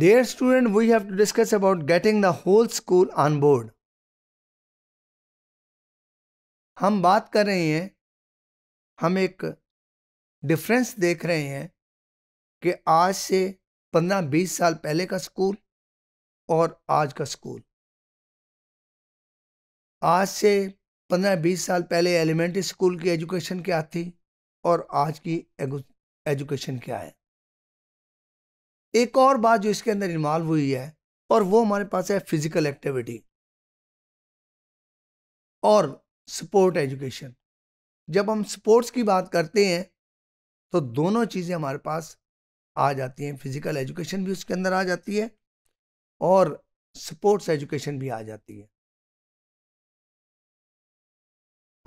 Dear student, we have to discuss about getting the whole school on board. हम बात कर रहे हैं हम एक डिफरेंस देख रहे हैं कि आज से 15-20 साल पहले का स्कूल और आज का स्कूल आज से 15-20 साल पहले एलिमेंट्री स्कूल की एजुकेशन क्या थी और आज की एजुकेशन क्या है एक और बात जो इसके अंदर इन्वॉल्व हुई है और वो हमारे पास है फिजिकल एक्टिविटी और स्पोर्ट एजुकेशन जब हम स्पोर्ट्स की बात करते हैं तो दोनों चीज़ें हमारे पास आ जाती हैं फिजिकल एजुकेशन भी उसके अंदर आ जाती है और स्पोर्ट्स एजुकेशन भी आ जाती है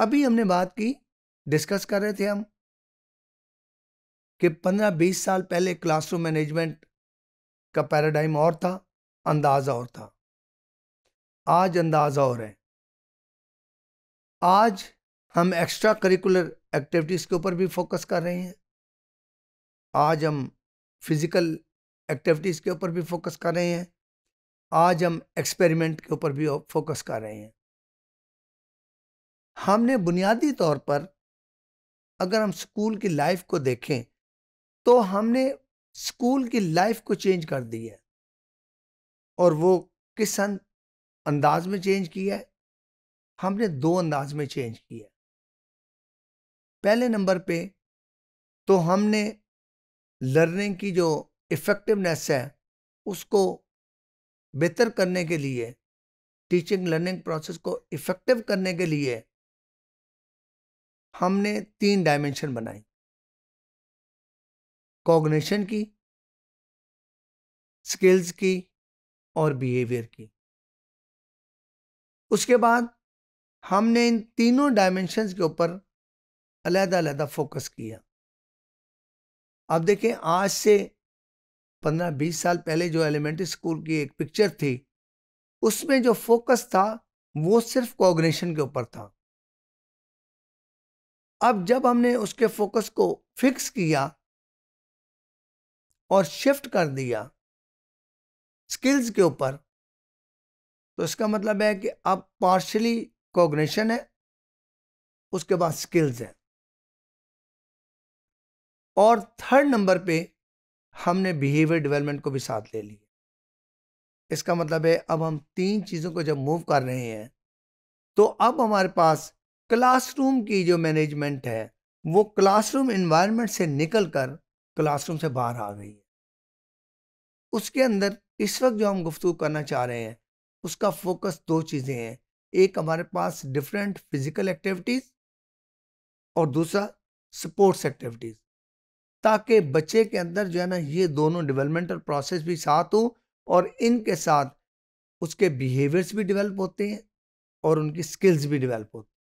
अभी हमने बात की डिस्कस कर रहे थे हम कि 15-20 साल पहले क्लासरूम मैनेजमेंट का पैराडाइम और था अंदाज़ और था आज अंदाज़ और है आज हम एक्स्ट्रा करिकुलर एक्टिविटीज़ के ऊपर भी फोकस कर रहे हैं आज हम फिज़िकल एक्टिविटीज़ के ऊपर भी फोकस कर रहे हैं आज हम एक्सपेरिमेंट के ऊपर भी फोकस कर रहे हैं हमने बुनियादी तौर पर अगर हम स्कूल की लाइफ को देखें तो हमने स्कूल की लाइफ को चेंज कर दी है और वो किस अं-, अंदाज में चेंज किया है हमने दो अंदाज में चेंज किया पहले नंबर पे तो हमने लर्निंग की जो इफ़ेक्टिवनेस है उसको बेहतर करने के लिए टीचिंग लर्निंग प्रोसेस को इफ़ेक्टिव करने के लिए हमने तीन डायमेंशन बनाई कॉग्निशन की स्किल्स की और बिहेवियर की उसके बाद हमने इन तीनों डायमेंशंस के ऊपर अलहदा अलहदा फोकस किया अब देखें आज से 15-20 साल पहले जो एलिमेंट्री स्कूल की एक पिक्चर थी उसमें जो फोकस था वो सिर्फ कॉग्निशन के ऊपर था अब जब हमने उसके फोकस को फिक्स किया और शिफ्ट कर दिया स्किल्स के ऊपर तो इसका मतलब है कि अब पार्शली कोग्नेशन है उसके बाद स्किल्स है और थर्ड नंबर पे हमने बिहेवियर डेवलपमेंट को भी साथ ले लिया इसका मतलब है अब हम तीन चीज़ों को जब मूव कर रहे हैं तो अब हमारे पास क्लासरूम की जो मैनेजमेंट है वो क्लासरूम इन्वायरमेंट से निकल कर क्लासरूम से बाहर आ गई है उसके अंदर इस वक्त जो हम गुफ्तु करना चाह रहे हैं उसका फोकस दो चीज़ें हैं एक हमारे पास डिफरेंट फिज़िकल एक्टिविटीज़ और दूसरा स्पोर्ट्स एक्टिविटीज़ ताकि बच्चे के अंदर जो है ना ये दोनों डेवलपमेंटल प्रोसेस भी साथ हो और इनके साथ उसके बिहेवियर्स भी डेवलप होते हैं और उनकी स्किल्स भी डेवलप होती हैं